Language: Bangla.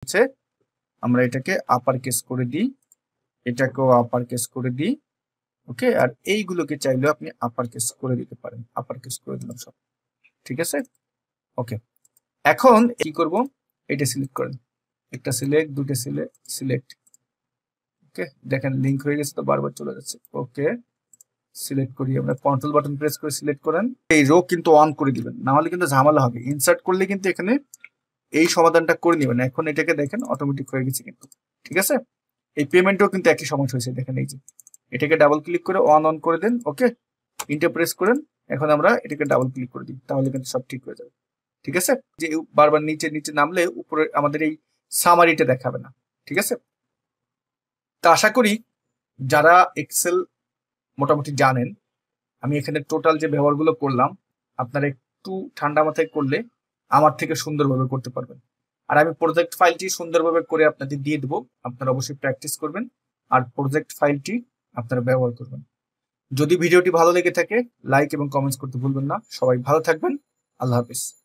হচ্ছে আমরা এটাকে আপার কেস করে দিই এটাকেও আপার কেস করে দিই ওকে আর এইগুলোকে চাইলে আপনি আপার কেস করে দিতে পারেন আপার কেস করে দিলাম সব ঠিক আছে ওকে এখন কি করব এটা সিলেক্ট করেন একটা সিলেক্ট দুটো সিলেক্ট সিলেক্ট ওকে দেখেন লিঙ্ক হয়ে গেছে তো বারবার চলে যাচ্ছে ওকে সিলেক্ট করি আমরা কন্ট্রোল বাটন প্রেস করে সিলেক্ট করেন এই রো কিন্তু অন করে দিবেন না হলে কিন্তু ঝামেলা হবে ইনসার্ট করলে কিন্তু এখানে এই সমাধানটা করে নেবেন এখন এটাকে দেখেন অটোমেটিক হয়ে গেছে কিন্তু ঠিক আছে এই পেমেন্টও কিন্তু একই সমস্যা হয়েছে দেখেন এই যে এটাকে ডাবল ক্লিক করে অন অন করে দেন ওকে ইন্টারপ্রেস করেন এখন আমরা এটাকে ডাবল ক্লিক করে দিই তাহলে কিন্তু সব ঠিক হয়ে যাবে ঠিক আছে যে বারবার নিচে নিচে নামলে উপরে আমাদের এই সামারিটা দেখাবে না ঠিক আছে তা আশা করি যারা এক্সেল মোটামুটি জানেন আমি এখানে টোটাল যে ব্যবহারগুলো করলাম আপনারা একটু ঠান্ডা মাথায় করলে আমার থেকে সুন্দরভাবে করতে পারবেন আর আমি প্রজেক্ট ফাইলটি সুন্দরভাবে করে আপনাদের দিয়ে দেবো আপনারা অবশ্যই প্র্যাকটিস করবেন আর প্রজেক্ট ফাইলটি আপনারা ব্যবহার করবেন যদি ভিডিওটি ভালো লেগে থাকে লাইক এবং কমেন্টস করতে ভুলবেন না সবাই ভালো থাকবেন আল্লাহ হাফিজ